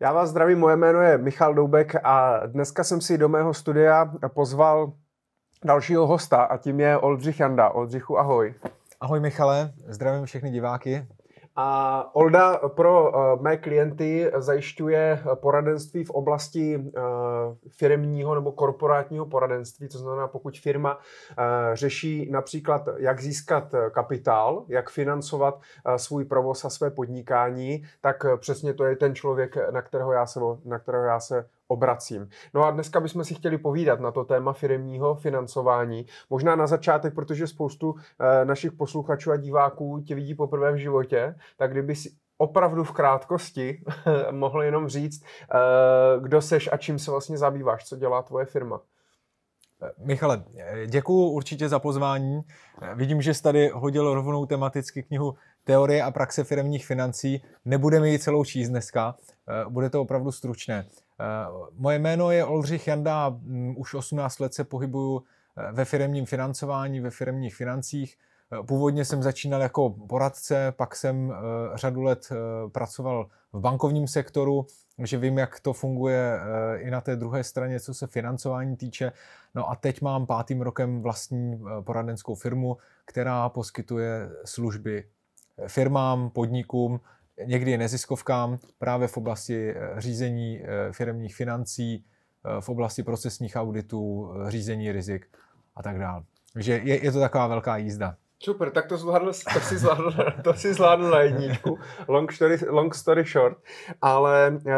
Já vás zdravím, moje jméno je Michal Doubek a dneska jsem si do mého studia pozval dalšího hosta a tím je Oldřich Janda. Oldřichu, ahoj. Ahoj Michale, zdravím všechny diváky. A Olda pro eh, mé klienty zajišťuje poradenství v oblasti eh, firmního nebo korporátního poradenství, to znamená, pokud firma eh, řeší například, jak získat kapitál, jak financovat svůj provoz a své podnikání, tak přesně to je ten člověk, na kterého já se, na kterého já se obracím. No a dneska bychom si chtěli povídat na to téma firmního financování. Možná na začátek, protože spoustu eh, našich posluchačů a diváků tě vidí po v životě, tak kdyby si opravdu v krátkosti mohl jenom říct, eh, kdo seš a čím se vlastně zabýváš, co dělá tvoje firma. Michale, děkuji určitě za pozvání. Vidím, že jsi tady hodil rovnou tematicky knihu Teorie a praxe firmních financí. Nebudeme ji celou číst dneska, eh, bude to opravdu stručné. Eh, moje jméno je Oldřich Janda, mm, už 18 let se pohybuju eh, ve firemním financování, ve firemních financích. Eh, původně jsem začínal jako poradce, pak jsem řadu let pracoval v bankovním sektoru, že vím, jak to funguje i na té druhé straně, co se financování týče. No a teď mám pátým rokem vlastní poradenskou firmu, která poskytuje služby firmám, podnikům, někdy neziskovkám právě v oblasti eh, řízení eh, firmních financí, eh, v oblasti procesních auditů, řízení rizik a tak dále. Takže je, je to taková velká jízda. Super, tak to zvládl, to si zvládl, to si zvládl na jedničku, long story, long story short, ale e,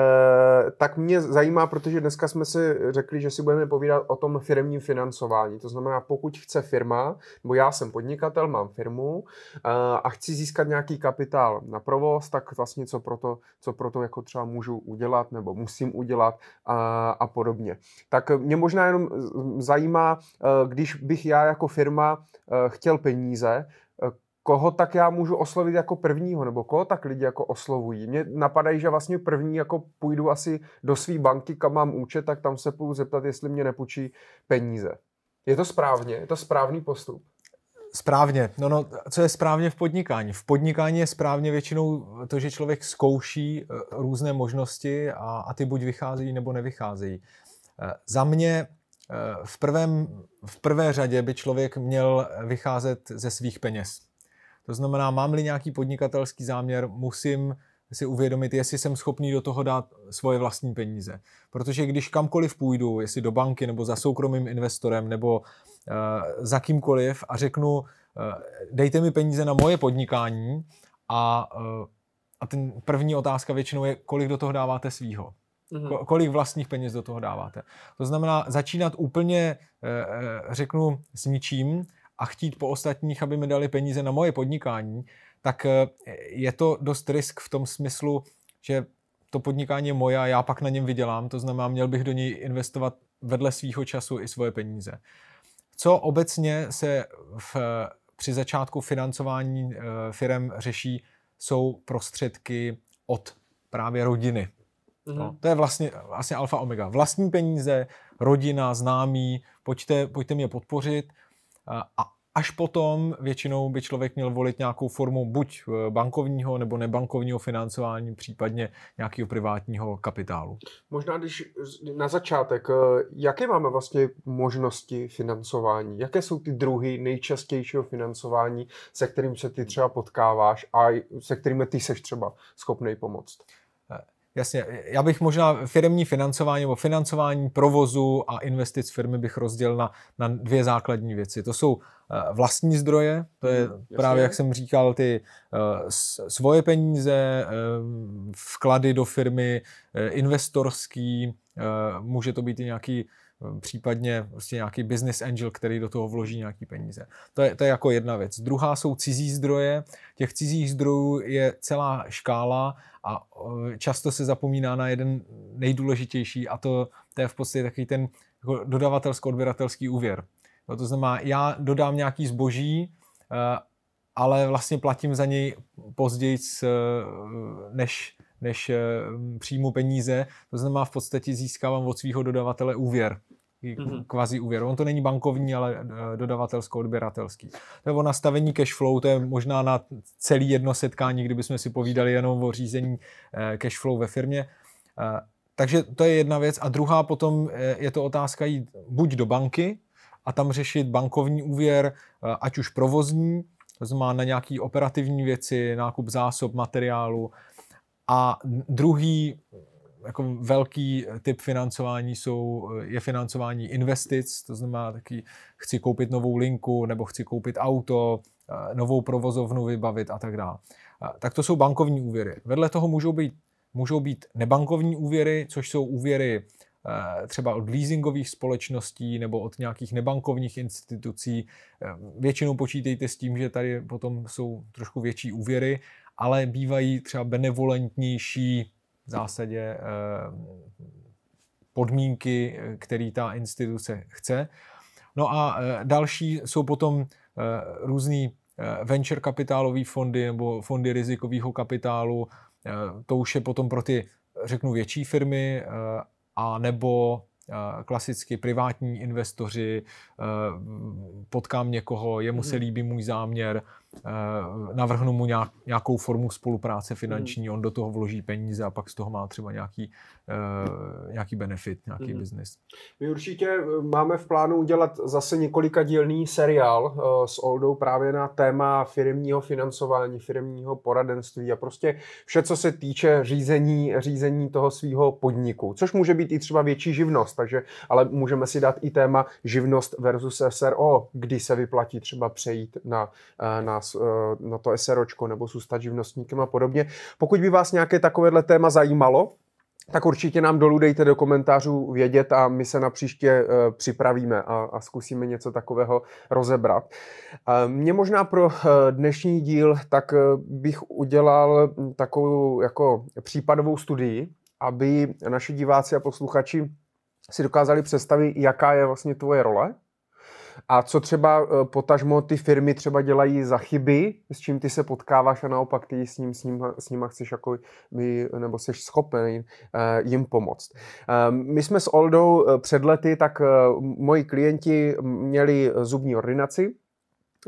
tak mě zajímá, protože dneska jsme si řekli, že si budeme povídat o tom firmním financování, to znamená, pokud chce firma, bo já jsem podnikatel, mám firmu e, a chci získat nějaký kapitál na provoz, tak vlastně co pro to, co pro to jako třeba můžu udělat, nebo musím udělat a, a podobně. Tak mě možná jenom zajímá, eh, když bych já jako firma chtěl peníze, akce, eh, koho tak já můžu oslovit jako prvního, nebo koho tak lidi jako oslovují. Mně napadají, že vlastně první jako půjdu asi do své banky, kam mám účet, tak tam se půjdu zeptat, jestli mě nepůjčí peníze. Je to správně? Je to správný postup? Správně. No, no, co je správně v podnikání? V podnikání je správně většinou to, že člověk zkouší eh, různé možnosti a, a ty buď vycházejí nebo nevycházejí. Eh, za mě Eh, v, prvém, v prvé řadě by člověk měl vycházet ze svých peněz. To znamená, mám-li nějaký podnikatelský záměr, musím si uvědomit, jestli jsem schopný do toho dát svoje vlastní peníze. Protože když kamkoliv půjdu, jestli do banky nebo za soukromým investorem nebo uh, za kýmkoliv a řeknu, uh, dejte mi peníze na moje podnikání a, uh, a ten první otázka většinou je, kolik do toho dáváte svýho. Mm-hmm. Kolik vlastních peněz do toho dáváte. To znamená začínat úplně, eh, eh, řeknu, s ničím a chtít po ostatních, aby mi dali peníze na moje podnikání, tak eh, je to dost risk v tom smyslu, že to podnikání je moje a já pak na něm vydělám, to znamená, měl bych do něj investovat vedle svýho času i svoje peníze. Co obecně se v, při začátku financování firem řeší, jsou prostředky od právě rodiny. Mm-hmm. No, to je vlastně vlastně alfa omega. Vlastní peníze, rodina, známí, pojďte, pojďte mě podpořit. A až potom většinou by člověk měl volit nějakou formu buď eh, bankovního nebo nebankovního financování, případně nějakého privátního kapitálu. Možná když na začátek, eh, jaké máme vlastně možnosti financování? Jaké jsou ty druhy nejčastějšího financování, se kterým se ty třeba potkáváš a se kterými ty seš třeba schopnej pomoct? Jasně, já bych možná firmní financování nebo financování provozu a investic firmy bych rozdělil na, na dvě základní věci. To jsou eh, vlastní zdroje, to je hmm, Jasně. právě, jak jsem říkal, ty eh, svoje peníze, eh, vklady do firmy, investorský, může to být i nějaký Ehm, případně prostě nějaký business angel, který do toho vloží nějaký peníze. To je, to je jako jedna věc. Druhá jsou cizí zdroje. Těch cizích zdrojů je celá škála a ehm, často se zapomíná na jeden nejdůležitější a to, to je v podstatě takový ten jako dodavatelsko-odběratelský úvěr. No, to znamená, já dodám nějaký zboží, ehm, ale vlastně platím za něj později, než než eh, příjmu peníze. To znamená, v podstatě získávám od svého dodavatele úvěr mhm. kvazi úvěr. On to není bankovní, ale eh, dodavatelsko-odběratelský. To je o nastavení cash flow, to je možná na celý jedno setkání, kdybychom si povídali jenom o řízení eh, cash flow ve firmě. Takže to je jedna věc. A druhá potom je to otázka jít buď do banky a tam řešit bankovní úvěr, ať už provozní, to znamená na nějaké operativní věci, nákup zásob, materiálu, a druhý jako velký typ financování jsou, je financování investic, to znamená taky chci koupit novou linku, nebo chci koupit auto, novou provozovnu vybavit a tak dále. Tak to jsou bankovní úvěry. Vedle toho můžou být, můžou být nebankovní úvěry, což jsou úvěry e, třeba od leasingových společností nebo od nějakých nebankovních institucí. E, většinou počítejte s tím, že tady potom jsou trošku větší úvěry, ale bývají třeba benevolentnější v zásadě eh, podmínky, eh, které ta instituce chce. No a eh, další jsou potom různý venture kapitálové fondy nebo fondy rizikového kapitálu. To už je potom pro ty, řeknu, větší firmy a nebo klasicky privátní investoři, potkám někoho, jemu se hmm. líbí můj záměr, Eh, navrhnu mu nějak, nějakou formu spolupráce finanční, hmm. on do toho vloží peníze a pak z toho má třeba nějaký, eh, nějaký benefit, nějaký mm biznis. My určitě eh, máme v plánu udělat zase několika dílný seriál s Oldou právě na téma firmního financování, firmního poradenství a prostě vše, co se týče řízení, řízení toho svého podniku, což může být i třeba větší živnost, takže, ale můžeme si dát i téma živnost versus SRO, kdy se vyplatí třeba přejít na, na nás eh, na to SROčko nebo zůstat živnostníkem a podobně. Pokud by vás nějaké takovéhle téma zajímalo, tak určitě nám dolů dejte do komentářů vědět a my se na příště eh, připravíme a, a zkusíme něco takového rozebrat. Uh, mě možná pro dnešní díl tak bych udělal takovou jako případovou studii, aby naši diváci a posluchači si dokázali představit, jaká je vlastně tvoje role a co třeba e, potažmo ty firmy třeba dělají za chyby, s čím ty se potkáváš a naopak ty s ním, s ním, s nima chceš jako by, nebo jsi schopen e, jim pomoct. E, my jsme s Oldou před lety, tak moji klienti měli zubní ordinaci,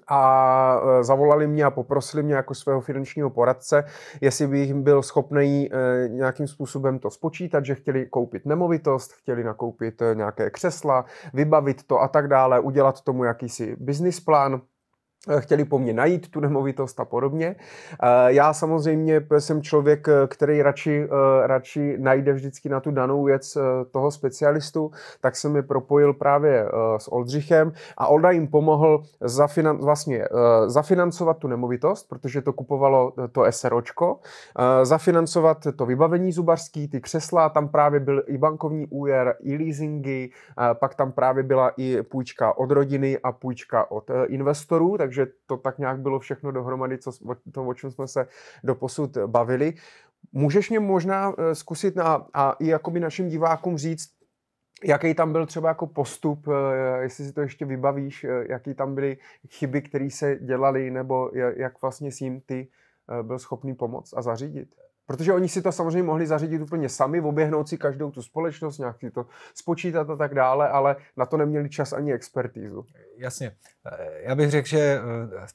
a e, zavolali mě a poprosili mě jako svého finančního poradce, jestli bych byl schopný e, nějakým způsobem to spočítat, že chtěli koupit nemovitost, chtěli nakoupit e, nějaké křesla, vybavit to a tak dále, udělat tomu jakýsi business plán Eh, chtěli po mně najít tu nemovitost a podobně. Eh, já samozřejmě jsem člověk, eh, který radši, radši najde vždycky na tu danou věc toho specialistu, tak jsem je propojil právě s Oldřichem a Olda jim pomohl zafinan, vlastně, zafinancovat tu nemovitost, protože to kupovalo to SROčko, zafinancovat to vybavení zubarský, ty křesla, tam právě byl i bankovní úvěr, i leasingy, pak tam právě byla i půjčka od rodiny a půjčka od investorů, takže takže to tak nějak bylo všechno dohromady, co, to, o čem jsme se doposud bavili. Můžeš mě možná eh, zkusit na, a i jakoby našim divákům říct, jaký tam byl třeba jako postup, eh, jestli si to ještě vybavíš, eh, jaký tam byly chyby, které se dělaly, nebo jak vlastně s ním ty byl schopný pomoct a zařídit? Protože oni si to samozřejmě mohli zařídit úplně sami, oběhnout si každou tu společnost, nějak si to spočítat a tak dále, ale na to neměli čas ani expertízu. Jasně. Eh, já bych řekl, že eh,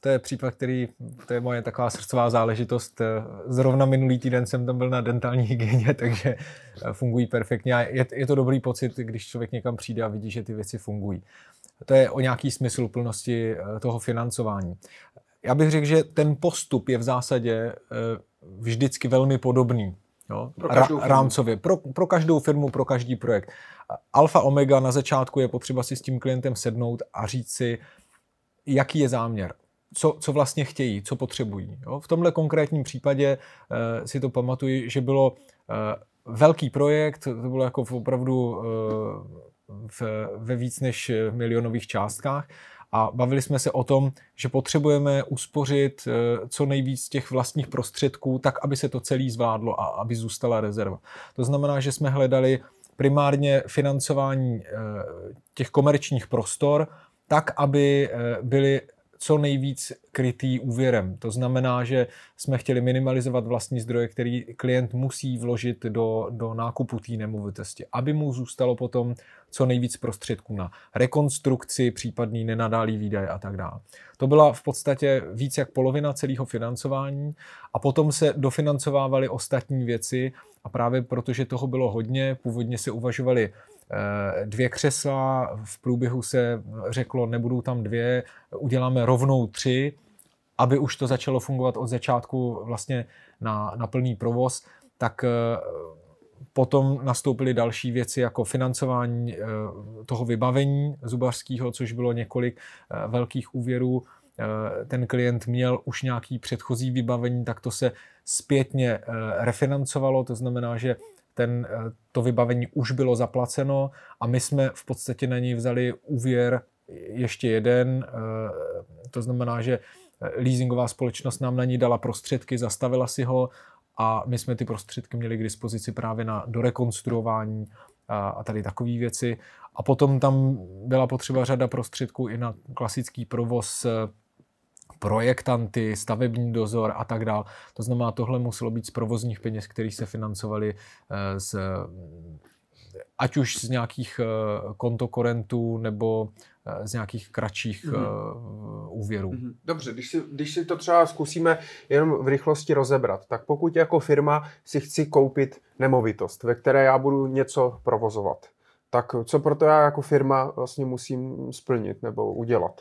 to je případ, který, to je moje taková srdcová záležitost. Eh, zrovna minulý týden jsem tam byl na dentální hygieně, takže fungují perfektně a je, je to dobrý pocit, když člověk někam přijde a vidí, že ty věci fungují. To je o nějaký smysl plnosti toho financování já bych řekl, že ten postup je v zásadě eh, vždycky velmi podobný. Jo? Pro každou firmu. Rámcově. Pro, pro každou firmu, pro každý projekt. Alfa omega na začátku je potřeba si s tím klientem sednout a říct si, jaký je záměr, co, co vlastně chtějí, co potřebují. Jo? V tomhle konkrétním případě eh, si to pamatuju, že bylo eh, velký projekt, to bylo jako opravdu eh, v, ve víc než milionových částkách a bavili jsme se o tom, že potřebujeme uspořit eh, co nejvíc těch vlastních prostředků, tak aby se to celé zvládlo a aby zůstala rezerva. To znamená, že jsme hledali primárně financování eh, těch komerčních prostor, tak, aby eh, byly co nejvíc krytý úvěrem. To znamená, že jsme chtěli minimalizovat vlastní zdroje, který klient musí vložit do, do nákupu té nemovitosti, aby mu zůstalo potom co nejvíc prostředků na rekonstrukci, případný nenadálý výdaj a tak dále. To byla v podstatě víc jak polovina celého financování a potom se dofinancovávaly ostatní věci a právě protože toho bylo hodně, původně se uvažovali Eh, dvě křesla, v průběhu se řeklo, nebudou tam dvě, uděláme rovnou tři, aby už to začalo fungovat od začátku vlastně na, na plný provoz, tak eh, Potom nastoupily další věci jako financování eh, toho vybavení zubařského, což bylo několik velkých úvěrů. Ten klient měl už nějaký předchozí vybavení, tak to se zpětně refinancovalo, to znamená, že ten, eh, to vybavení už bylo zaplaceno a my jsme v podstatě na ní vzali úvěr ještě jeden, eh, to znamená, že eh, leasingová společnost nám na ní dala prostředky, zastavila si ho a my jsme ty prostředky měli k dispozici právě na dorekonstruování a tady takové věci. A potom tam byla potřeba řada prostředků i na klasický provoz projektanty, stavební dozor a tak dále. To znamená, tohle muselo být z provozních peněz, které se financovaly eh, z ať už z nějakých eh, kontokorentů nebo eh, z nějakých kratších mm-hmm. úvěrů. Mhm. Dobře, když si, když si to třeba zkusíme jenom v rychlosti rozebrat, tak pokud jako firma si chci koupit nemovitost, ve které já budu něco provozovat, tak co proto já jako firma vlastně musím splnit nebo udělat?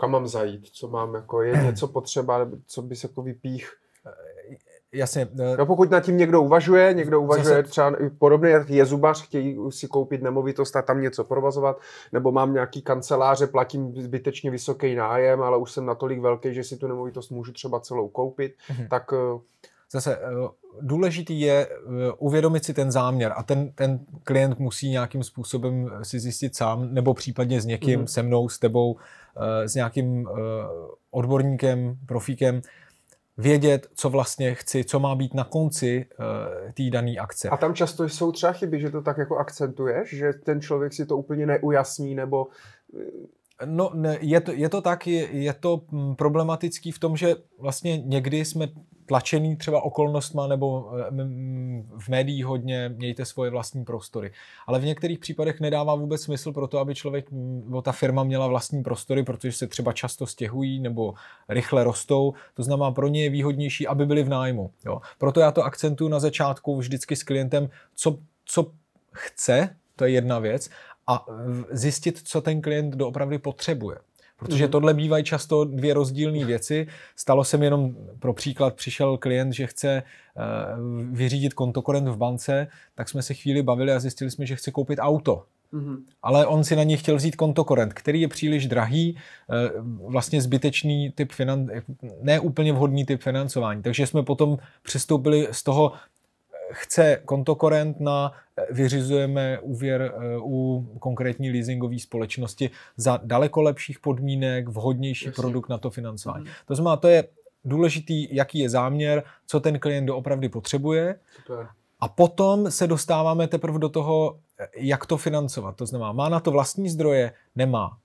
kam mám zajít, co mám, jako je něco potřeba, co bys jako vypích. Eh, jasně. No pokud nad tím někdo uvažuje, někdo uvažuje Zase... třeba podobně, je zubař, chtějí si koupit nemovitost a tam něco provazovat, nebo mám nějaký kanceláře, platím zbytečně vysoký nájem, ale už jsem natolik velký, že si tu nemovitost můžu třeba celou koupit, mhm. tak eh, zase eh, důležitý je eh, uvědomit si ten záměr a ten, ten klient musí nějakým způsobem eh, si zjistit sám nebo případně s někým, mm-hmm. se mnou, s tebou, s nějakým odborníkem, profíkem, vědět, co vlastně chci, co má být na konci uh, té dané akce. A tam často jsou třeba chyby, že to tak jako akcentuješ, že ten člověk si to úplně neujasní, nebo... No, ne, je, to, je to tak, je, je to mm, problematický v tom, že vlastně někdy jsme tlačený třeba okolnostma nebo eh, v médiích hodně, mějte svoje vlastní prostory. Ale v některých případech nedává vůbec smysl pro to, aby člověk nebo ta firma měla vlastní prostory, protože se třeba často stěhují nebo rychle rostou. To znamená, pro ně je výhodnější, aby byli v nájmu. Jo. Proto já to akcentuju na začátku vždycky s klientem, co, co chce, to je jedna věc, a eh, zjistit, co ten klient doopravdy potřebuje. Protože mhm. tohle bývají často dvě rozdílné věci. Stalo se mi jenom pro příklad, přišel klient, že chce eh, vyřídit kontokorent v bance, tak jsme se chvíli bavili a zjistili jsme, že chce koupit auto. Mm-hmm. Ale on si na něj chtěl vzít kontokorent, který je příliš drahý, eh, vlastně zbytečný typ finan, ne úplně vhodný typ financování. Takže jsme potom přestoupili z toho chce kontokorent na eh, vyřizujeme úvěr eh, u konkrétní leasingové společnosti za daleko lepších podmínek, vhodnější Jasně. produkt na to financování. Mhm. To znamená, to je důležitý, jaký je záměr, co ten klient doopravdy potřebuje. Super. A potom se dostáváme teprve do toho, eh, jak to financovat. To znamená, má na to vlastní zdroje? Nemá.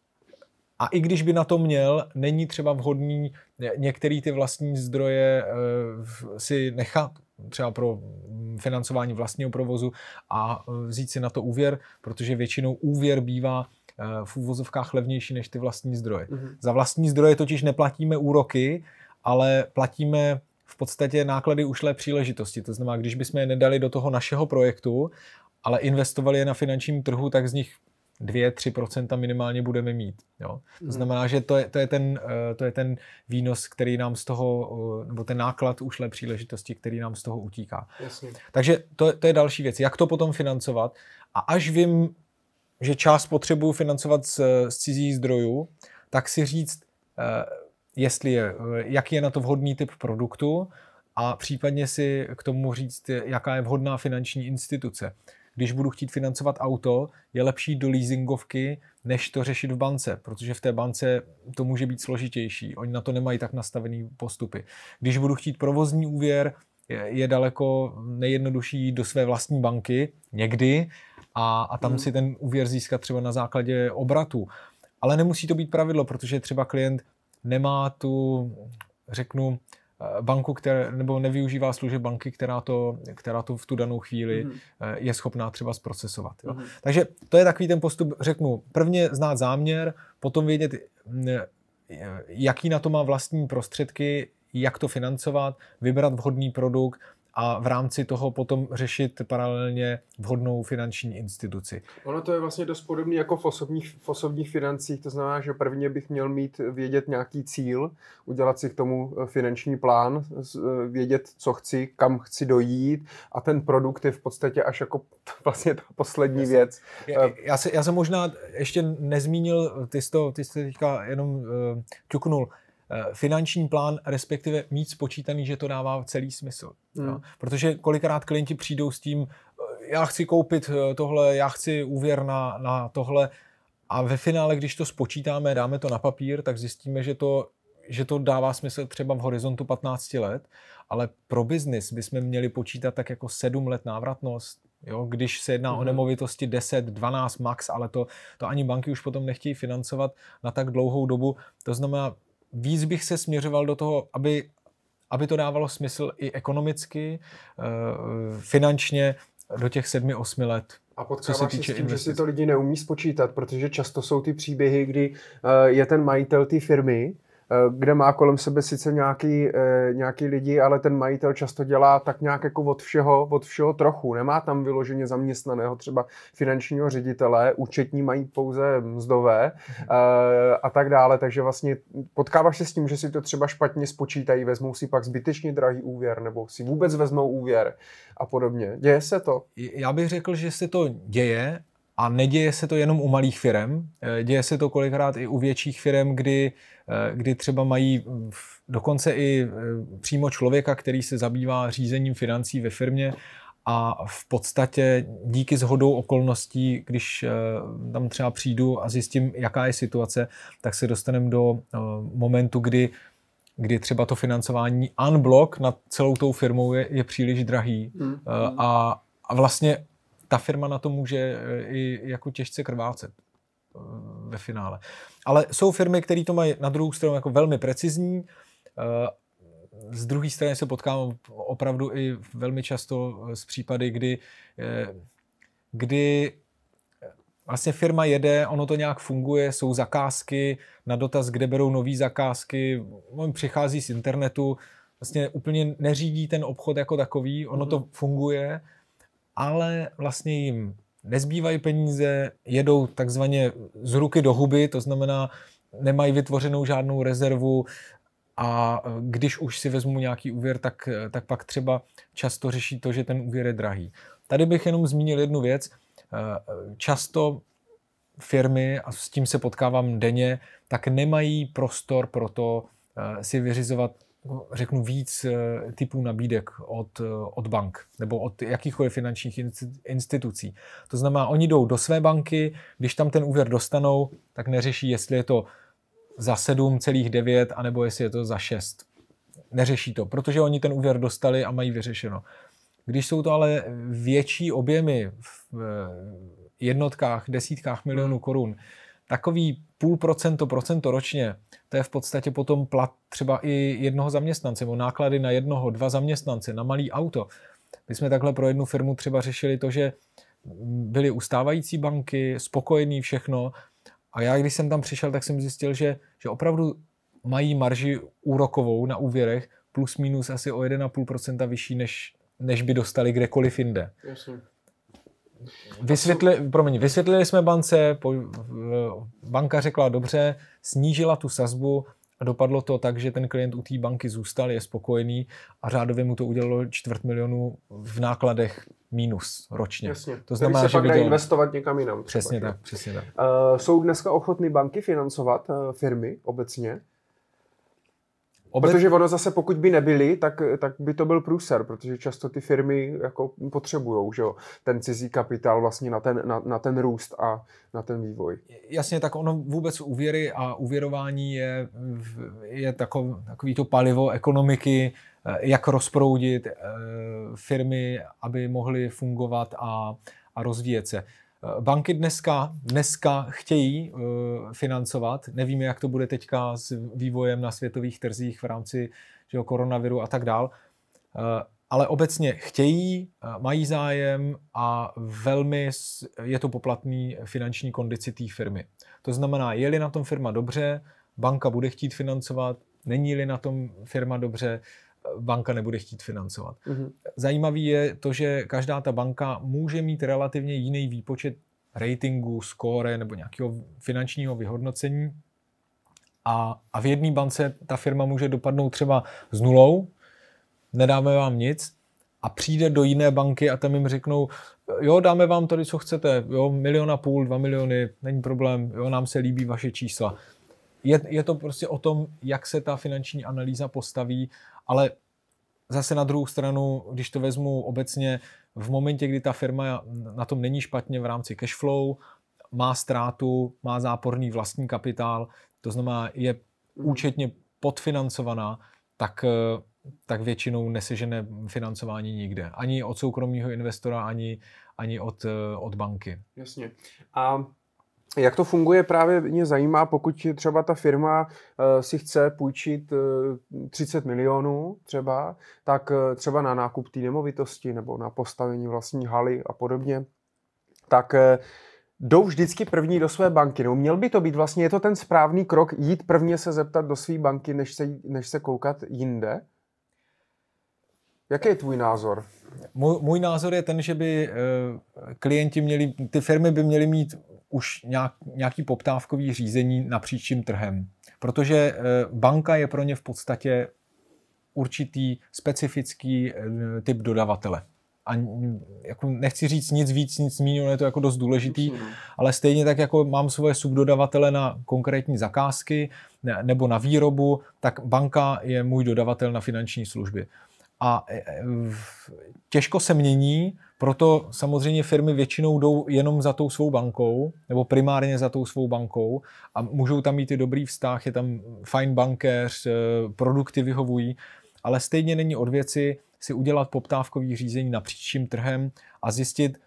A i když by na to měl, není třeba vhodný některé ty vlastní zdroje si nechat třeba pro mm, financování vlastního provozu a e, vzít si na to úvěr, protože většinou úvěr bývá e, v úvozovkách levnější než ty vlastní zdroje. Mm-hmm. Za vlastní zdroje totiž neplatíme úroky, ale platíme v podstatě náklady ušlé příležitosti. To znamená, když bychom je nedali do toho našeho projektu, ale investovali je na finančním trhu, tak z nich 2-3% minimálně budeme mít. Jo. To mhm. znamená, že to je, to, je ten, eh, to je ten výnos, který nám z toho, eh, nebo ten náklad ušlé příležitosti, který nám z toho utíká. Jasně. Takže to, to je další věc. Jak to potom financovat? A až vím, že část potřebuju financovat z, z cizích zdrojů, tak si říct, eh, jestli je, jaký je na to vhodný typ produktu a případně si k tomu říct, jaká je vhodná finanční instituce když budu chtít financovat auto, je lepší do leasingovky, než to řešit v bance, protože v té bance to může být složitější. Oni na to nemají tak nastavený postupy. Když budu chtít provozní úvěr, je daleko nejjednodušší do své vlastní banky někdy a, a tam hmm. si ten úvěr získat třeba na základě obratu. Ale nemusí to být pravidlo, protože třeba klient nemá tu, řeknu, banku, které, nebo nevyužívá služeb banky, která to, která to v tu danou chvíli mm-hmm. je schopná třeba zprocesovat. Jo? Mm-hmm. Takže to je takový ten postup, řeknu, prvně znát záměr, potom vědět, mm, eh, jaký na to má vlastní prostředky, jak to financovat, vybrat vhodný produkt, a v rámci toho potom řešit paralelně vhodnou finanční instituci. Ono to je vlastně dost podobné jako v osobních, v osobních financích, to znamená, že prvně bych měl mít vědět nějaký cíl, udělat si k tomu eh, finanční plán, eh, vědět, co chci, kam chci dojít a ten produkt je v podstatě až jako vlastně ta poslední já věc. Já, eh, já, se, já jsem možná ještě nezmínil, ty jsi to, ty jsi to teďka jenom uh, ťuknul, Eh, finanční plán, respektive mít spočítaný, že to dává celý smysl. Mm. Protože kolikrát klienti přijdou s tím, eh, já chci koupit eh, tohle, já chci úvěr na, na tohle a ve finále, když to spočítáme, dáme to na papír, tak zjistíme, že to že to dává smysl třeba v horizontu 15 let, ale pro biznis bychom měli počítat tak jako 7 let návratnost, jo? když se jedná mm-hmm. o hmm. nemovitosti 10, 12 max, ale to, to ani banky už potom nechtějí financovat na tak dlouhou dobu. To znamená, víc bych se směřoval do toho, aby, aby to dávalo smysl i ekonomicky, eh, finančně do těch sedmi, osmi let. A potkáváš se, týče se s tím, investic. že si to lidi neumí spočítat, protože často jsou ty příběhy, kdy eh, je ten majitel té firmy Eh, kde má kolem sebe sice nějaký, eh, nějaký lidi, ale ten majitel často dělá tak nějak jako od všeho, od všeho trochu. Nemá tam vyloženě zaměstnaného třeba finančního ředitele, účetní mají pouze mzdové eh, a tak dále, takže vlastně potkáváš se s tím, že si to třeba špatně spočítají, vezmou si pak zbytečně drahý úvěr nebo si vůbec vezmou úvěr a podobně. Děje se to? Já bych řekl, že se to děje, a neděje se to jenom u malých firm, děje se to kolikrát i u větších firm, kdy uh, Eh, kdy třeba mají mm, dokonce i eh, přímo člověka, který se zabývá řízením financí ve firmě a v podstatě díky zhodou okolností, když eh, tam třeba přijdu a zjistím, jaká je situace, tak se dostaneme do momentu, kdy kdy třeba to financování unblock nad celou tou firmou je, je příliš drahý mm. a, a vlastně ta firma na to může i jako těžce krvácet ve finále. Ale jsou firmy, které to mají na druhou stranu jako velmi precizní. Eh, z druhé strany se potkám opravdu i velmi často eh, s případy, kdy, eh, kdy vlastně firma jede, ono to nějak funguje, jsou zakázky, na dotaz, kde berou nové zakázky, on přichází z internetu, vlastně úplně neřídí ten obchod jako takový, ono mm-hmm. to mhm. funguje, ale vlastně jim nezbývají peníze, jedou takzvaně z ruky do huby, to znamená, nemají vytvořenou žádnou rezervu a e, když už si vezmu nějaký úvěr, tak, e, tak pak třeba často řeší to, že ten úvěr je drahý. Tady bych jenom zmínil jednu věc. E, často firmy, a s tím se potkávám denně, tak nemají prostor pro to si vyřizovat jako řeknu víc eh, typů nabídek od, eh, od bank nebo od jakýchkoliv finančních institucí. To znamená, oni jdou do své banky, když tam ten úvěr dostanou, tak neřeší, jestli je to za 7,9 anebo jestli je to za 6. Neřeší to, protože oni ten úvěr dostali a mají vyřešeno. Když jsou to ale větší objemy v jednotkách, desítkách milionů korun, takový půl procento, procento ročně, to je v podstatě potom plat třeba i jednoho zaměstnance, nebo náklady na jednoho, dva zaměstnance, na malý auto. My jsme takhle pro jednu firmu třeba řešili to, že byly ustávající banky, spokojený všechno. A já, když jsem tam přišel, tak jsem zjistil, že, že opravdu mají marži úrokovou na úvěrech plus minus asi o 1,5% vyšší, než, než by dostali kdekoliv jinde. Jasně. Vysvětli, promiň, vysvětlili jsme bance, po, banka řekla dobře, snížila tu sazbu, dopadlo to tak, že ten klient u té banky zůstal, je spokojený a řádově mu to udělalo čtvrt milionu v nákladech mínus ročně. Jasně. To znamená, se že pak viděl... investovat někam jinam. Přesně tak, přesně tak. Uh, jsou dneska ochotny banky financovat uh, firmy obecně? Obec... Protože ono zase, pokud by nebyly, tak, tak by to byl průser, protože často ty firmy jako potřebují že jo, ten cizí kapitál vlastně na ten, na, na ten růst a na ten vývoj. Jasně, tak ono vůbec úvěry a uvěrování je, je takov, takový to palivo ekonomiky, eh, jak rozproudit eh, firmy, aby mohly fungovat a, a rozvíjet se. Banky dneska, dneska chtějí uh, financovat. Nevíme, jak to bude teďka s vývojem na světových trzích v rámci že jo, koronaviru a tak dál. Uh, ale obecně chtějí, uh, mají zájem a velmi je to poplatný finanční kondici té firmy. To znamená, je-li na tom firma dobře, banka bude chtít financovat, není-li na tom firma dobře, uh, banka nebude chtít financovat. Mm-hmm. Zajímavý je to, že každá ta banka může mít relativně jiný výpočet ratingu, skóre nebo nějakého finančního vyhodnocení. A, a v jedné bance ta firma může dopadnout třeba s nulou, nedáme vám nic, a přijde do jiné banky a tam jim řeknou, jo, dáme vám tady, co chcete, jo, milion a půl, dva miliony, není problém, jo, nám se líbí vaše čísla. Je, je to prostě o tom, jak se ta finanční analýza postaví ale zase na druhou stranu, když to vezmu obecně, v momentě, kdy ta firma na tom není špatně v rámci cash flow, má ztrátu, má záporný vlastní kapitál, to znamená, je hmm. účetně podfinancovaná, tak, eh, tak většinou nesežené financování nikde. Ani od soukromního investora, ani, ani od, eh, od banky. Jasně. A jak to funguje, právě mě zajímá, pokud třeba ta firma eh, si chce půjčit 30 eh, milionů třeba, tak eh, třeba na nákup té nemovitosti nebo na postavení vlastní haly a podobně, tak jdou vždycky první do své banky. No, měl by to být vlastně, je to ten správný krok jít prvně se zeptat do své banky, než se, než se koukat jinde? Jaký je tvůj názor? Můj, můj názor je ten, že by klienti měli, ty firmy by měly mít už nějak, nějaký poptávkový řízení napříč tím trhem. Protože eh, banka je pro ně v podstatě určitý specifický eh, typ dodavatele. A jako nechci říct nic víc, nic méně, je to jako dost důležitý, ale stejně tak jako mám svoje subdodavatele na konkrétní zakázky nebo na výrobu, tak banka je můj dodavatel na finanční služby a e, e, těžko se mění, proto samozřejmě firmy většinou jdou jenom za tou svou bankou, nebo primárně za tou svou bankou a můžou tam mít i dobrý vztah, je tam fajn bankéř, e, produkty vyhovují, ale stejně není od věci si udělat poptávkový řízení napříč tím trhem a zjistit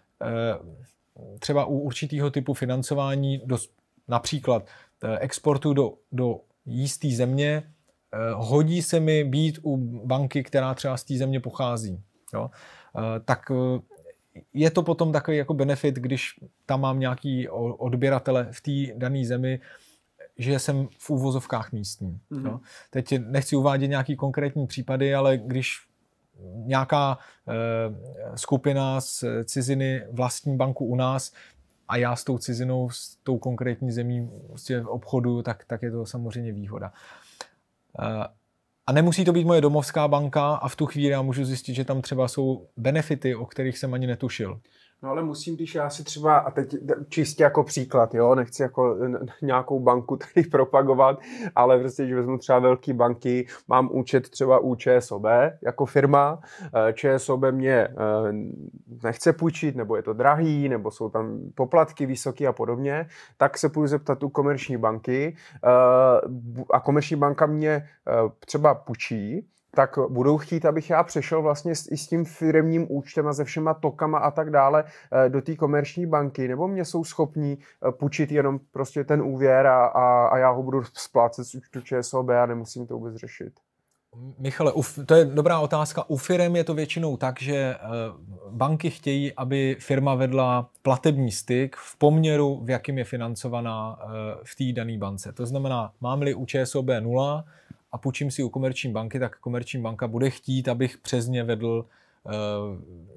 třeba u určitého typu financování, do, například exportu do, do jisté země, Eh, hodí se mi být u banky, která třeba z té země pochází, jo? Eh, tak eh, je to potom takový jako benefit, když tam mám nějaký odběratele v té dané zemi, že jsem v úvozovkách místní. Mm-hmm. Jo? Mhm. Teď nechci uvádět nějaký konkrétní případy, ale když nějaká eh, skupina z ciziny vlastní banku u nás a já s tou cizinou, s tou konkrétní zemí v prostě obchodu, tak, tak je to samozřejmě výhoda. Eh, a nemusí to být moje domovská banka a v tu chvíli já můžu zjistit, že tam třeba jsou benefity, o kterých jsem ani netušil. No ale musím, když já si třeba, a teď čistě jako příklad, jo, nechci jako nějakou banku tady propagovat, ale prostě, když vezmu třeba velké banky, mám účet třeba u ČSOB jako firma, eh, ČSOB mě eh, nechce půjčit, nebo je to drahý, nebo jsou tam poplatky vysoké a podobně, tak se půjdu zeptat u komerční banky eh, a komerční banka mě třeba půjčí, tak budou chtít, abych já přešel vlastně s, i s tím firmním účtem a se všema tokama a tak dále eh, do té komerční banky, nebo mě jsou schopní eh, půjčit jenom prostě ten úvěr a, a, a já ho budu splácet z účtu ČSOB a nemusím to vůbec řešit. Michale, to je dobrá otázka. U firm je to většinou tak, že eh, banky chtějí, aby firma vedla platební styk v poměru, v jakým je financovaná v té dané bance. To znamená, mám-li u ČSOB 0, a půjčím si u Komerční banky, tak Komerční banka bude chtít, abych přes ně vedl eh,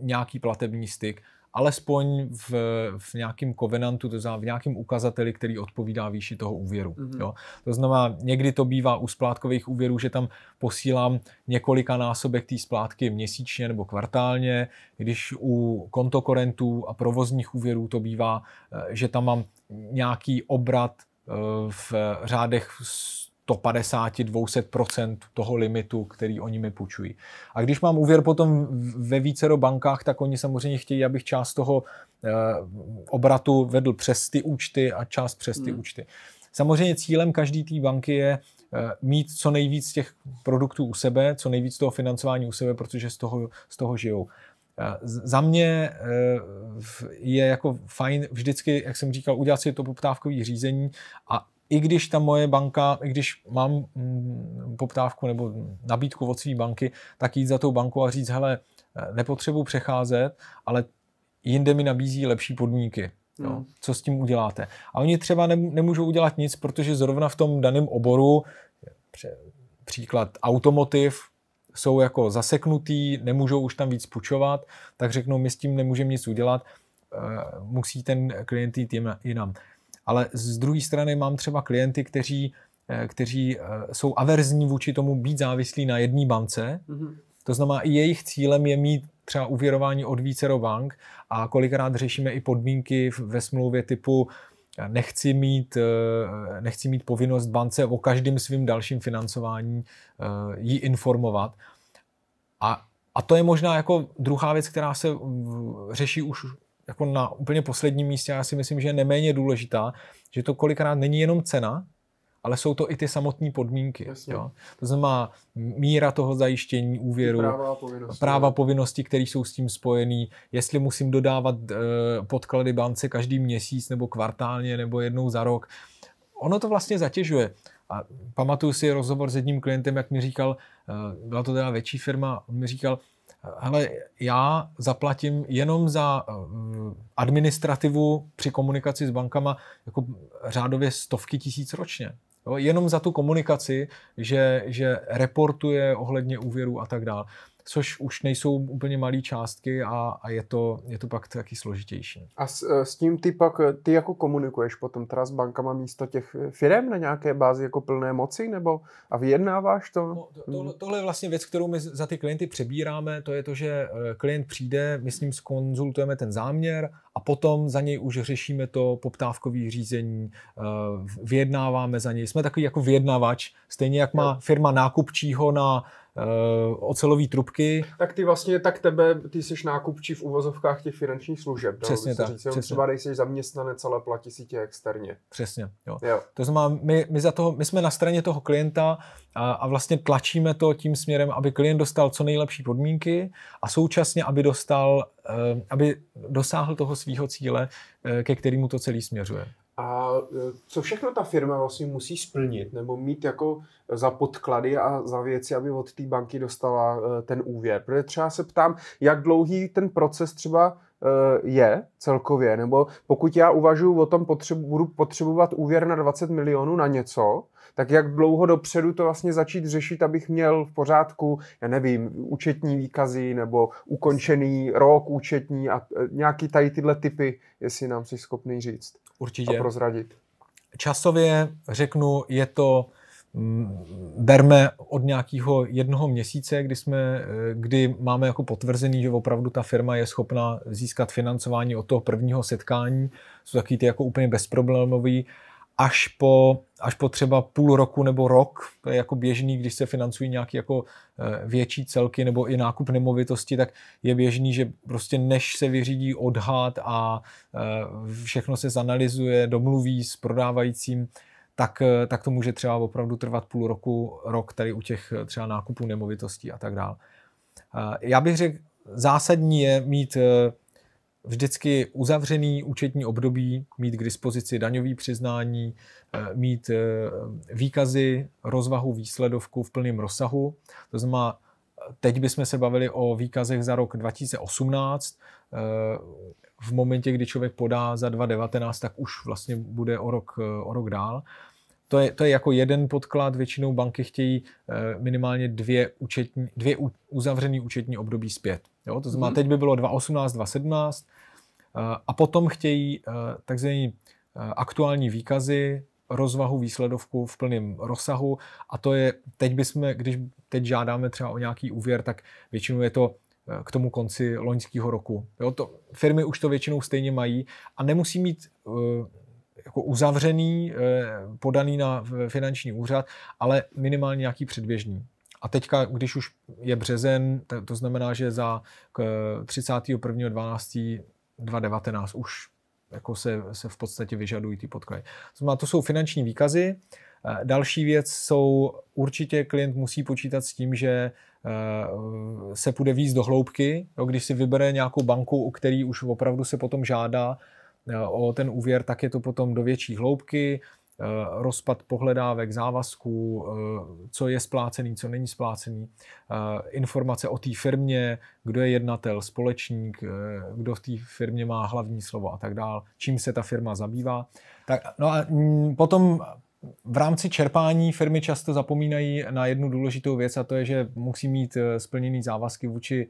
nějaký platební styk, alespoň v, v nějakém kovenantu, to znamená v nějakém ukazateli, který odpovídá výši toho úvěru. Mm-hmm. Jo? To znamená, někdy to bývá u splátkových úvěrů, že tam posílám několika násobek té splátky měsíčně nebo kvartálně, když u kontokorentů a provozních úvěrů to bývá, eh, že tam mám nějaký obrat eh, v řádech 150, 200% toho limitu, který oni mi půjčují. A když mám úvěr potom ve do bankách, tak oni samozřejmě chtějí, abych část toho e, obratu vedl přes ty účty a část přes ty hmm. účty. Samozřejmě cílem každé té banky je eh, mít co nejvíc těch produktů u sebe, co nejvíc toho financování u sebe, protože z toho, z toho žijou. Eh, za mě je jako fajn vždycky, jak jsem říkal, udělat si to poptávkové řízení a i když ta moje banka, i když mám mm, poptávku nebo nabídku od své banky, tak jít za tou banku a říct, hele, eh, nepotřebuji přecházet, ale jinde mi nabízí lepší podmínky. Jo, hmm. co s tím uděláte? A oni třeba nemůžou udělat nic, protože zrovna v tom daném oboru, příklad automotiv, jsou jako zaseknutý, nemůžou už tam víc půjčovat, tak řeknou, my s tím nemůžeme nic udělat, eh, musí ten klient jít jinam ale z druhé strany mám třeba klienty, kteří, eh, kteří eh, jsou averzní vůči tomu být závislí na jedné bance. Mm-hmm. To znamená, i jejich cílem je mít třeba uvěrování od vícero bank a kolikrát řešíme i podmínky ve smlouvě typu eh, nechci mít, nechci mít povinnost bance o každém svým dalším financování ji informovat. A, a to je možná jako druhá věc, která se řeší už jako na úplně posledním místě, já si myslím, že je neméně důležitá, že to kolikrát není jenom cena, ale jsou to i ty samotné podmínky. Jo? To znamená míra toho zajištění úvěru, práva povinnosti, práva povinnosti které jsou s tím spojené, jestli musím dodávat e, podklady bance každý měsíc nebo kvartálně nebo jednou za rok. Ono to vlastně zatěžuje. A pamatuju si rozhovor s jedním klientem, jak mi říkal, eh, byla to teda větší firma, on mi říkal, hele, já zaplatím jenom za eh, administrativu při komunikaci s bankama jako řádově stovky tisíc ročně. Jo, jenom za tu komunikaci, že, že reportuje ohledně úvěru a tak dále což už nejsou úplně malé částky a, a je, to, je to pak taky složitější. A s, eh, s tím ty pak, eh, ty jako komunikuješ potom teda s bankama místo těch firm na nějaké bázi jako plné moci nebo a vyjednáváš to? No, to tohle, tohle je vlastně věc, kterou my za ty klienty přebíráme, to je to, že eh, klient přijde, my s ním skonzultujeme ten záměr a potom za něj už řešíme to poptávkové řízení, vyjednáváme za něj. Jsme takový jako vyjednavač, stejně jak má firma nákupčího na uh, ocelové trubky. Tak ty vlastně, tak tebe, ty jsi nákupčí v uvozovkách těch finančních služeb. Přesně tak. Říct, přesně. Třeba nejsi zaměstnanec, ale platí si tě externě. Přesně, jo. jo. To znamená, my, my, za toho, my jsme na straně toho klienta a, a vlastně tlačíme to tím směrem, aby klient dostal co nejlepší podmínky a současně, aby dostal, uh, aby dosáhl toho svého cíle, uh, ke kterému to celý směřuje. A e, co všechno ta firma vlastně musí splnit nebo mít jako za podklady a za věci, aby od té banky dostala e, ten úvěr? Protože třeba se ptám, jak dlouhý ten proces třeba Eh, je celkově, nebo pokud já uvažuji o tom, potřebu, budu potřebovat úvěr na 20 milionů na něco, tak jak dlouho dopředu to vlastně začít řešit, abych měl v pořádku, já nevím, účetní výkazy nebo ukončený rok účetní a eh, nějaký tady tyhle typy, jestli nám jsi schopný říct. Určitě. A prozradit. Časově řeknu, je to Mm, berme od nějakého jednoho měsíce, kdy, jsme, eh, kdy máme jako potvrzený, že opravdu ta firma je schopna získat financování od toho prvního setkání, jsou takový ty jako úplně bezproblémový, až po, až po třeba půl roku nebo rok, to je jako běžný, když se financují nějaké jako eh, větší celky nebo i nákup nemovitosti, tak je běžný, že prostě než se vyřídí odhad a eh, všechno se zanalizuje, domluví s prodávajícím, tak, eh, tak to může třeba opravdu trvat půl roku, rok tady u těch eh, třeba nákupů nemovitostí a tak dále. Eh, já bych řekl, zásadní je mít vždycky uzavřený účetní období, mít k dispozici daňový přiznání, mít výkazy, rozvahu výsledovku v plném rozsahu. To znamená, Teď bychom se bavili o výkazech za rok 2018. Eh, v momentě, kdy člověk podá za 2019, tak už vlastně bude o rok, eh, o rok dál. To je, to je jako jeden podklad. Většinou banky chtějí eh, minimálně dvě, účetní, dvě uzavřený účetní období zpět. Jo? To znamená, mhm. teď by bylo 2018, 2017 a potom chtějí takzvaný aktuální výkazy rozvahu výsledovku v plném rozsahu a to je, teď bychom, když teď žádáme třeba o nějaký úvěr, tak většinou je to eh, k tomu konci loňského roku. Jo, to, firmy už to většinou stejně mají a nemusí mít uh, jako uzavřený, uh, podaný na finanční úřad, ale minimálně nějaký předběžný. A teďka, když už je březen, to znamená, že za 31.12.2019 už jako se, se v podstatě vyžadují ty podklady. Znamená, to jsou finanční výkazy. Eh, další věc jsou, určitě klient musí počítat s tím, že eh, se půjde víc do hloubky, jo, když si vybere nějakou banku, u který už opravdu se potom žádá eh, o ten úvěr, tak je to potom do větší hloubky, Eh, rozpad pohledávek, závazků, eh, co je splácený, co není splácený, eh, informace o té firmě, kdo je jednatel, společník, kdo v té firmě má hlavní slovo a tak dál, čím se ta firma zabývá. Tak, no a mm, potom v rámci čerpání firmy často zapomínají na jednu důležitou věc a to je, že musí mít splněný závazky vůči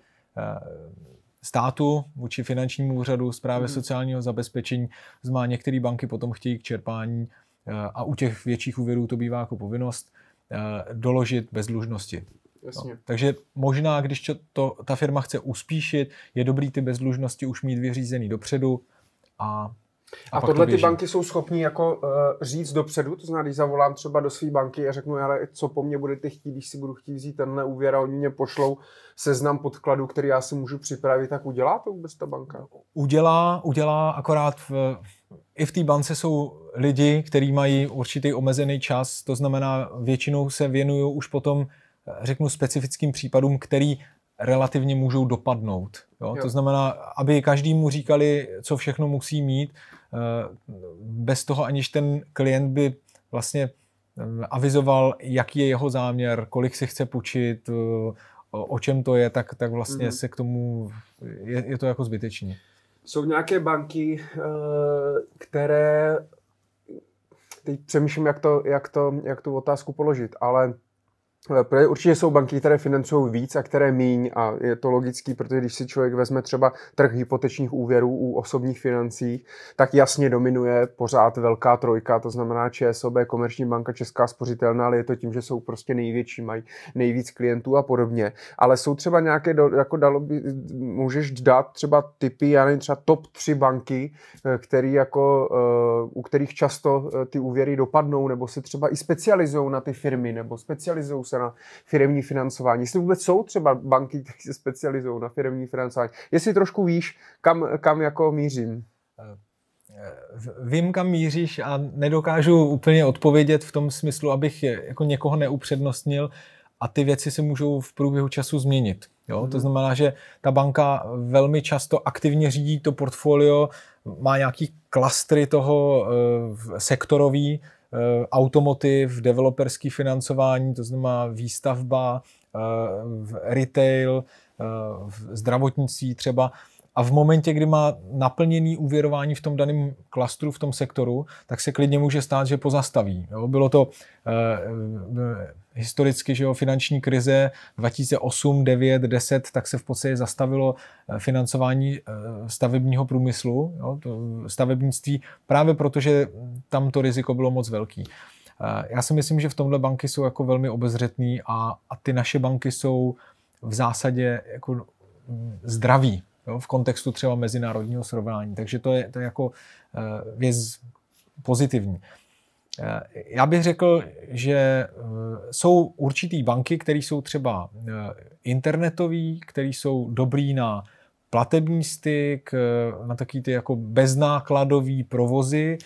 státu, vůči finančnímu úřadu, zprávě mm. sociálního zabezpečení. Zmá některé banky potom chtějí k čerpání Eh, a u těch větších úvěrů to bývá jako povinnost, eh, doložit bezdlužnosti. No, takže možná, když to, to, ta firma chce uspíšit, je dobrý ty bezdlužnosti už mít vyřízený dopředu a a, a tohle to ty banky jsou schopní jako uh, říct dopředu, to znamená, když zavolám třeba do své banky a řeknu, ale co po mně budete chtít, když si budu chtít vzít tenhle úvěr a oni mě pošlou seznam podkladů, který já si můžu připravit, tak udělá to vůbec ta banka? Udělá, udělá, akorát v, i v té bance jsou lidi, kteří mají určitý omezený čas, to znamená většinou se věnují už potom, eh, řeknu, specifickým případům, který relativně můžou dopadnout. Jo? jo? To znamená, aby každému říkali, co všechno musí mít, Eh, bez toho, aniž ten klient by vlastně eh, avizoval, jaký je jeho záměr, kolik si chce půjčit, eh, o čem to je, tak, tak vlastně mm-hmm. se k tomu, je, je to jako zbytečný. Jsou nějaké banky, které, teď přemýšlím, jak, to, jak, to, jak tu otázku položit, ale Eh, určitě jsou banky, které financují víc a které míň a je to logický, protože když si člověk vezme třeba trh hypotečních úvěrů u osobních financí, tak jasně dominuje pořád velká trojka, to znamená ČSOB, Komerční banka, Česká spořitelná, ale je to tím, že jsou prostě největší, mají nejvíc klientů a podobně. Ale jsou třeba nějaké, jako dalo by, můžeš dát třeba typy, já nevím, třeba top 3 banky, eh, který jako, eh, u kterých často ty úvěry dopadnou, nebo se třeba i specializují na ty firmy, nebo specializují se na firemní financování, jestli vůbec jsou třeba banky, které se specializují na firemní financování, jestli trošku víš, kam, kam jako mířím. Eh, vím, kam míříš a nedokážu úplně odpovědět v tom smyslu, abych jako někoho neupřednostnil a ty věci se můžou v průběhu času změnit. Jo? Mm. To mhm. znamená, že ta banka velmi často aktivně řídí to portfolio, má nějaký klastry toho e, sektorový, Eh, automotiv, developerský financování, to znamená výstavba, eh, retail, eh, zdravotnictví třeba. A v momentě, kdy má naplněný úvěrování v tom daném klastru, v tom sektoru, tak se klidně může stát, že pozastaví. Jo? Bylo to historicky, že jo, finanční krize 2008, 9, 10, tak se v podstatě zastavilo eh, financování eh, stavebního průmyslu, jo, to stavebnictví, právě protože tam to riziko bylo moc velký. Eh, já si myslím, že v tomhle banky jsou jako velmi obezřetný a, a ty naše banky jsou v zásadě jako mm, zdraví jo, v kontextu třeba mezinárodního srovnání. Takže to je, to je jako věc pozitivní. Eh, já bych řekl, že eh, jsou určitý banky, které jsou třeba eh, internetové, které jsou dobrý na platební styk, na takový ty jako beznákladový provozy,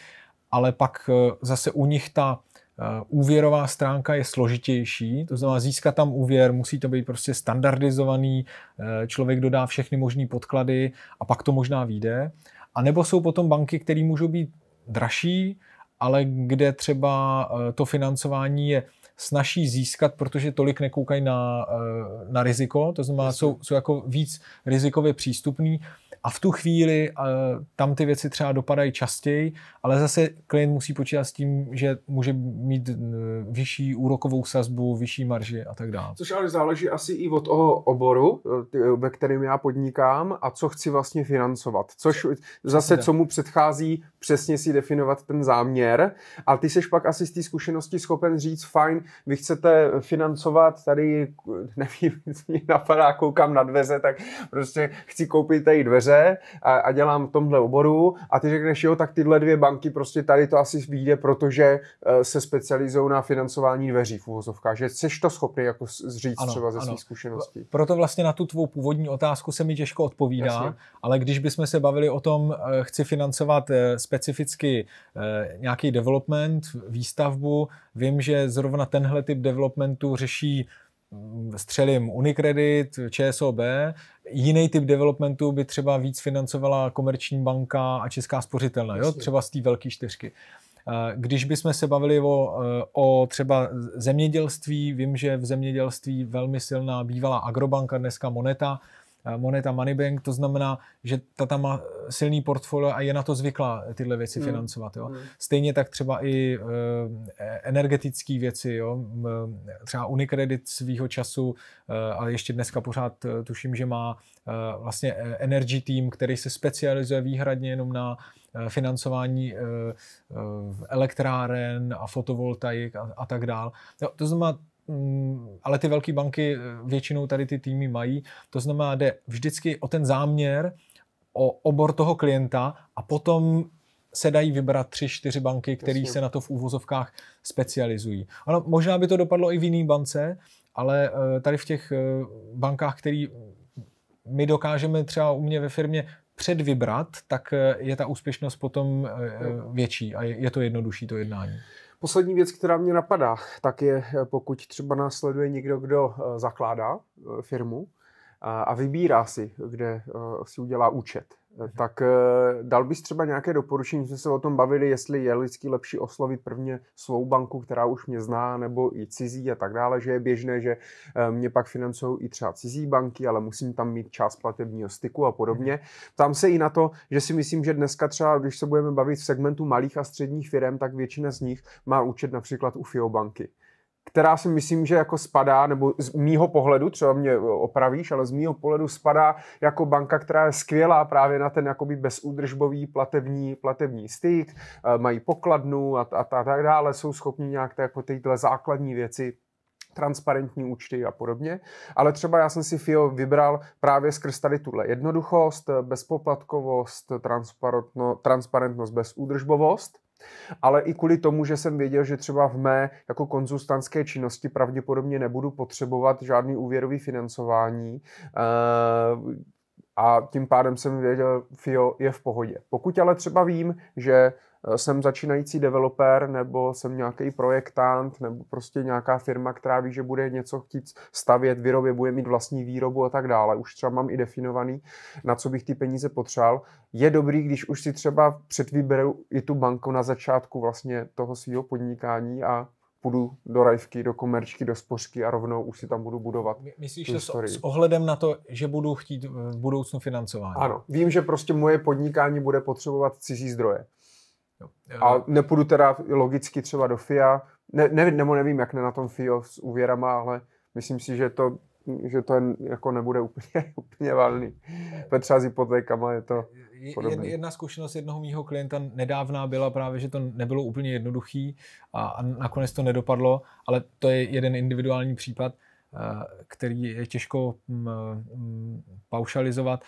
ale pak zase u nich ta úvěrová stránka je složitější, to znamená získat tam úvěr, musí to být prostě standardizovaný, člověk dodá všechny možné podklady a pak to možná vyjde. A nebo jsou potom banky, které můžou být dražší, ale kde třeba eh, to financování je snaží získat, protože tolik nekoukají na, eh, na riziko, to znamená, jsou, jsou jako víc rizikově přístupní a v tu chvíli eh, tam ty věci třeba dopadají častěji, ale zase klient musí počítat s tím, že může mít eh, vyšší úrokovou sazbu, vyšší marži a tak dále. Což ale záleží asi i od toho oboru, ve kterém já podnikám a co chci vlastně financovat. Což zase, co mu předchází, přesně si definovat ten záměr. A ty seš pak asi z té zkušenosti schopen říct, fajn, vy chcete financovat tady, nevím, mě napadá, koukám na dveře, tak prostě chci koupit tady dveře a, a dělám v tomhle oboru a ty řekneš, jo, tak tyhle dvě banky prostě tady to asi vyjde, protože eh, se specializují na financování dveří v úvozovkách, že jsi to schopný jako říct ano, třeba ze svých zkušeností. Proto vlastně na tu tvou původní otázku se mi těžko odpovídá, Jasně. ale když bychom se bavili o tom, eh, chci financovat eh, specificky nějaký development, výstavbu, vím, že zrovna tenhle typ developmentu řeší mm, střelím Unicredit, ČSOB. Jiný typ developmentu by třeba víc financovala Komerční banka a Česká spořitelna, jo? třeba z té velké čtyřky. Eh, když bychom se bavili o, eh, o třeba zemědělství, vím, že v zemědělství velmi silná bývalá agrobanka, dneska moneta, Eh, moneta Moneybank, to znamená, že ta tam má eh, silný portfolio a je na to zvyklá eh, tyhle věci hmm. financovat. Jo? Hmm. Stejně tak třeba i e, energetické věci, jo? třeba Unicredit svýho času, ale ještě dneska pořád tuším, že má vlastně energy tým, který se specializuje výhradně jenom na financování elektráren a fotovoltaik a, a tak dál. to znamená, Mm, ale ty velké banky eh, většinou tady ty týmy mají. To znamená, jde vždycky o ten záměr, o obor toho klienta a potom se dají vybrat tři, čtyři banky, které se na to v úvozovkách specializují. Ano, možná by to dopadlo i v jiný bance, ale eh, tady v těch eh, bankách, které my dokážeme třeba u mě ve firmě předvybrat, tak je ta úspěšnost potom větší a je to jednodušší to jednání. Poslední věc, která mě napadá, tak je, eh, pokud třeba následuje někdo, kdo eh, zakládá eh, firmu a vybírá si, kde si udělá účet Eh, tak eh, dal bys třeba nějaké doporučení, jsme se o tom bavili, jestli je lidský lepší oslovit prvně svou banku, která už mě zná, nebo i cizí a tak dále, že je běžné, že eh, mě pak financují i třeba cizí banky, ale musím tam mít část platebního styku a podobně. Tam mhm. se i na to, že si myslím, že dneska třeba, když se budeme bavit v segmentu malých a středních firm, tak většina z nich má účet například u FIO banky která si myslím, že jako spadá, nebo z mýho pohledu, třeba mě opravíš, ale z mýho pohledu spadá jako banka, která je skvělá právě na ten jakoby bezúdržbový platební, platební styk, eh, mají pokladnu a, a, a tak dále, jsou schopni nějak ty, jako tyhle základní věci transparentní účty a podobně. Ale třeba já jsem si FIO vybral právě skrz tady tuhle jednoduchost, eh, bezpoplatkovost, transparentnost, bezúdržbovost. Ale i kvůli tomu, že jsem věděl, že třeba v mé jako konzultantské činnosti pravděpodobně nebudu potřebovat žádný úvěrový financování, eh, a tím pádem jsem věděl, FIO je v pohodě. Pokud ale třeba vím, že Eh, jsem začínající developer nebo jsem nějaký projektant nebo prostě nějaká firma, která ví, že bude něco chtít stavět, vyrobě, bude mít vlastní výrobu a tak dále. Už třeba mám i definovaný, na co bych ty peníze potřeboval. Je dobrý, když už si třeba předvyberu i tu banku na začátku vlastně toho svého podnikání a půjdu do rajvky, do komerčky, do spořky a rovnou už si tam budu budovat. Myslíš to story. s ohledem na to, že budu chtít v budoucnu financování? Ano, vím, že prostě moje podnikání bude potřebovat cizí zdroje. A eh, nepůjdu teda logicky třeba do FIA, ne, ne, nebo nevím, jak ne na tom FIO s úvěrama, ale myslím si, že to, že to jako nebude úplně, úplně valný. Třeba s hypotékama je to podobné. Jedna zkušenost jednoho mýho klienta nedávná byla právě, že to nebylo úplně jednoduchý a, a nakonec to nedopadlo, ale to je jeden individuální případ, eh, který je těžko mm, mm, paušalizovat.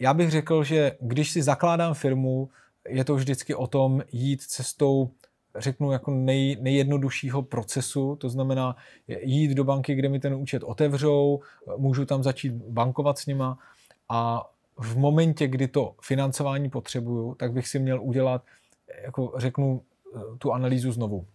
Já bych řekl, že když si zakládám firmu, je to vždycky o tom jít cestou řeknu jako nej, nejjednoduššího procesu, to znamená jít do banky, kde mi ten účet otevřou, můžu tam začít bankovat s nima a v momentě, kdy to financování potřebuju, tak bych si měl udělat, jako řeknu, tu analýzu znovu.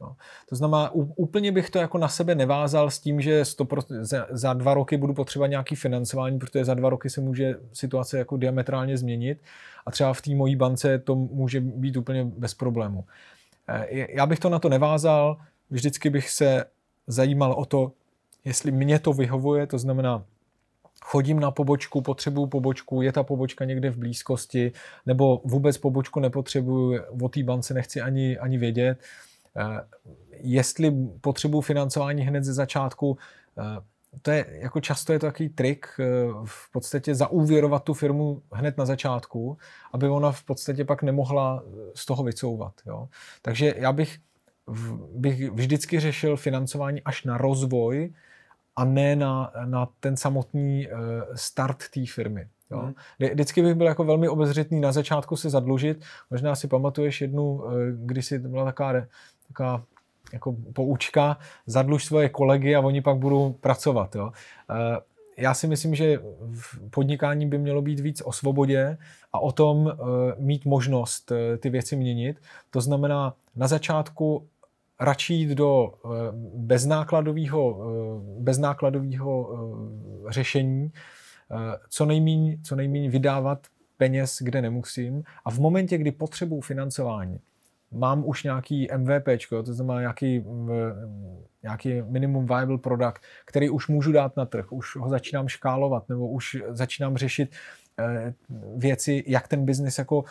No. To znamená, úplně bych to jako na sebe nevázal s tím, že 100%, za, dva roky budu potřebovat nějaký financování, protože za dva roky se může situace jako diametrálně změnit a třeba v té mojí bance to může být úplně bez problému. Eh, já bych to na to nevázal, vždycky bych se zajímal o to, jestli mě to vyhovuje, to znamená, chodím na pobočku, potřebuju pobočku, je ta pobočka někde v blízkosti, nebo vůbec pobočku nepotřebuju, o té bance nechci ani, ani vědět. Eh, jestli potřebuji financování hned ze začátku, eh, to je, jako často je to takový trik, eh, v podstatě zaúvěrovat tu firmu hned na začátku, aby ona v podstatě pak nemohla z toho vycouvat. Jo? Takže já bych, bych vždycky řešil financování až na rozvoj a ne na, na ten samotný start té firmy. Jo? Hmm. Vždycky bych byl jako velmi obezřetný na začátku se zadlužit. Možná si pamatuješ jednu, když si byla taková taková jako poučka, zadluž svoje kolegy a oni pak budou pracovat. Jo. Eh, já si myslím, že v podnikání by mělo být víc o svobodě a o tom eh, mít možnost eh, ty věci měnit. To znamená, na začátku radši jít do beznákladového, beznákladového řešení, co nejméně co nejmíň vydávat peněz, kde nemusím. A v momentě, kdy potřebuju financování, mám už nějaký MVP, to znamená nějaký, mm, eh, nějaký minimum viable product, který už můžu dát na trh, už ho začínám škálovat nebo už začínám řešit eh, věci, jak ten biznis jako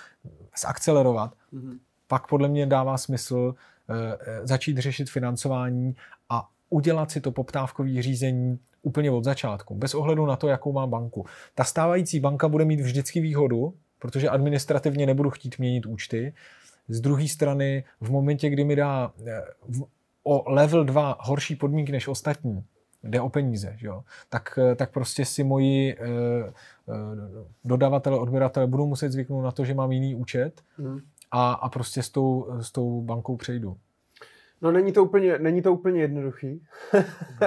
zakcelerovat, mm-hmm. pak podle mě dává smysl eh, začít řešit financování a udělat si to poptávkové řízení úplně od začátku, bez ohledu na to, jakou má banku. Ta stávající banka bude mít vždycky výhodu, protože administrativně nebudu chtít měnit účty, z druhé strany, v momentě, kdy mi dá eh, o level 2 horší podmínky než ostatní, jde o peníze, že jo? Tak, eh, tak prostě si moji e, e, dodavatele, odběratele budou muset zvyknout na to, že mám jiný účet mm. a, a prostě s tou, s tou bankou přejdu. No není to úplně, není to úplně jednoduchý.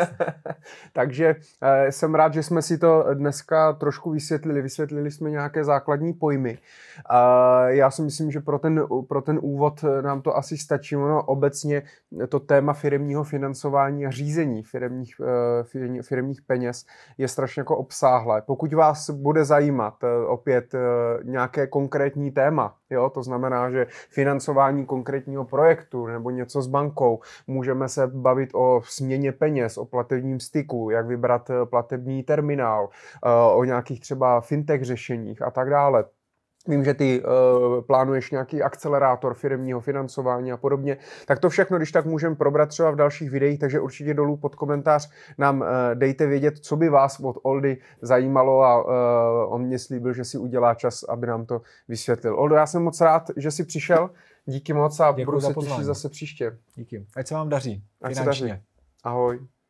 Takže eh, jsem rád, že jsme si to dneska trošku vysvětlili. Vysvětlili jsme nějaké základní pojmy. Eh, já si myslím, že pro ten, pro ten úvod eh, nám to asi stačí. Ono obecně to téma firmního financování a řízení firmních, eh, firmních peněz je strašně jako obsáhlé. Pokud vás bude zajímat eh, opět eh, nějaké konkrétní téma, jo, to znamená, že financování konkrétního projektu nebo něco s bankou, rukou. Můžeme se bavit o směně peněz, o platebním styku, jak vybrat eh, platební terminál, eh, o nějakých třeba fintech řešeních a tak dále. Vím, že ty uh, plánuješ nějaký akcelerátor firmního financování a podobně. Tak to všechno, když tak můžeme probrat třeba v dalších videích, takže určitě dolů pod komentář nám uh, dejte vědět, co by vás od Oldy zajímalo a uh, on mě slíbil, že si udělá čas, aby nám to vysvětlil. Oldo, já jsem moc rád, že jsi přišel. Díky moc a Děkuji budu se těšit zase příště. Díky. Ať se vám daří. Ať finančně. se daří. Ahoj.